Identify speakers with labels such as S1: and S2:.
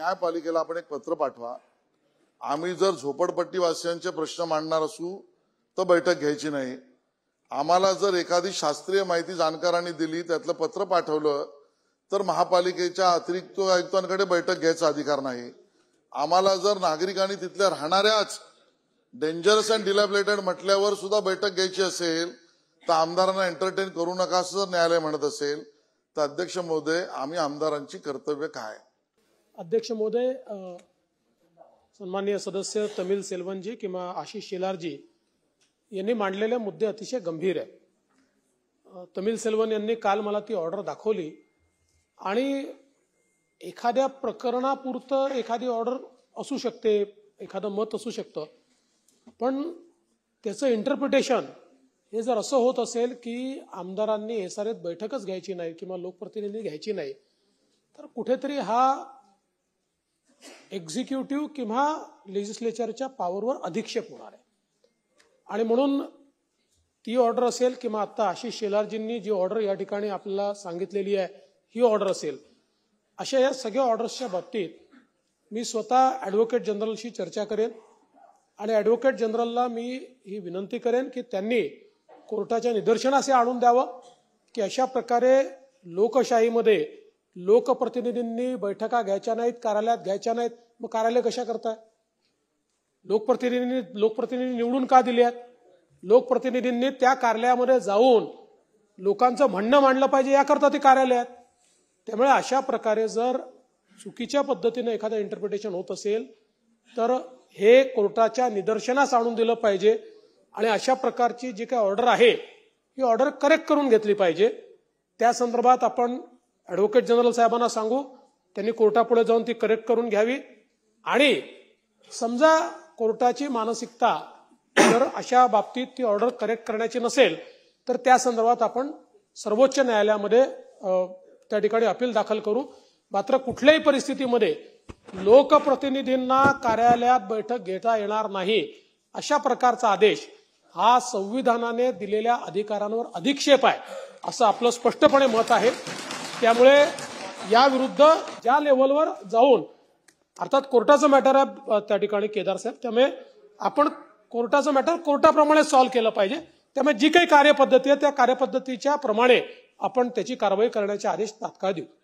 S1: न्यायपालिकेला आपण एक पत्र पाठवा आम्ही जर झोपडपट्टीवासियांचे प्रश्न मांडणार असू तर बैठक घ्यायची नाही आम्हाला जर एखादी शास्त्रीय माहिती जाणकारांनी दिली त्यातलं पत्र पाठवलं तर महापालिकेच्या अतिरिक्त आयुक्तांकडे बैठक घ्यायचा अधिकार नाही आम्हाला जर नागरिकांनी तिथल्या राहणाऱ्याच डेंजरस अँड डिलॅबलेटेड म्हटल्यावर सुद्धा बैठक घ्यायची असेल तर आमदारांना एंटरटेन करू नका असं जर न्यायालय म्हणत असेल तर अध्यक्ष महोदय आम्ही आमदारांची कर्तव्य काय
S2: अध्यक्ष महोदय सन्मान्य सदस्य तमिल सेल्वनजी किंवा आशिष शेलारजी यांनी मांडलेले मुद्दे अतिशय गंभीर आहे तमिल सेल्वन यांनी काल मला ती ऑर्डर दाखवली आणि एखाद्या प्रकरणापुरतं एखादी ऑर्डर असू शकते एखादं मत असू शकतं पण त्याचं इंटरप्रिटेशन हे जर असं होत असेल की आमदारांनी एस आर बैठकच घ्यायची नाही किंवा लोकप्रतिनिधी घ्यायची नाही तर कुठेतरी हा एक्झिक्युटिव्ह किंवा लेजिस्लेचरच्या पॉवरवर अधीक्षक होणार आहे आणि म्हणून ती ऑर्डर असेल किंवा आता आशिष शेलारजींनी जी ऑर्डर या ठिकाणी आपल्याला सांगितलेली आहे ही ऑर्डर असेल अशा या सगळ्या ऑर्डर्सच्या बाबतीत मी स्वतः ऍडव्होकेट जनरलशी चर्चा करेन आणि ऍडव्होकेट जनरलला मी ही विनंती करेन की त्यांनी कोर्टाच्या निदर्शनास हे आणून द्यावं की अशा प्रकारे लोकशाहीमध्ये लोकप्रतिनिधींनी बैठका घ्यायच्या नाहीत कार्यालयात घ्यायच्या नाहीत मग कार्यालय कशा करताय लोकप्रतिनिधींनी लोकप्रतिनिधी निवडून का दिले आहेत लोकप्रतिनिधींनी त्या कार्यालयामध्ये जाऊन लोकांचं म्हणणं मांडलं पाहिजे याकरता ते कार्यालयात त्यामुळे अशा प्रकारे जर चुकीच्या पद्धतीने एखादं इंटरप्रिटेशन होत असेल तर हे कोर्टाच्या निदर्शनास आणून दिलं पाहिजे आणि अशा प्रकारची जी काही ऑर्डर आहे ही ऑर्डर करेक्ट करून घेतली पाहिजे त्या संदर्भात आपण ॲडव्होकेट जनरल साहेबांना सांगू त्यांनी कोर्टापुढे जाऊन ती करेक्ट करून घ्यावी आणि समजा कोर्टाची मानसिकता जर अशा बाबतीत ती ऑर्डर करेक्ट करण्याची नसेल तर त्या संदर्भात आपण सर्वोच्च न्यायालयामध्ये त्या ठिकाणी अपील दाखल करू मात्र कुठल्याही परिस्थितीमध्ये लोकप्रतिनिधींना कार्यालयात बैठक घेता येणार नाही अशा प्रकारचा आदेश हा संविधानाने दिलेल्या अधिकारांवर अधिक्षेप आहे असं आपलं स्पष्टपणे मत आहे त्यामुळे याविरुद्ध ज्या लेवलवर जाऊन अर्थात कोर्टाचं मॅटर आहे त्या ठिकाणी केदार साहेब त्यामुळे आपण कोर्टाचं मॅटर कोर्टाप्रमाणे सॉल्व्ह केलं पाहिजे त्यामुळे जी काही कार्यपद्धती आहे त्या कार्यपद्धतीच्या प्रमाणे आपण त्याची कारवाई करण्याचे आदेश तात्काळ देऊ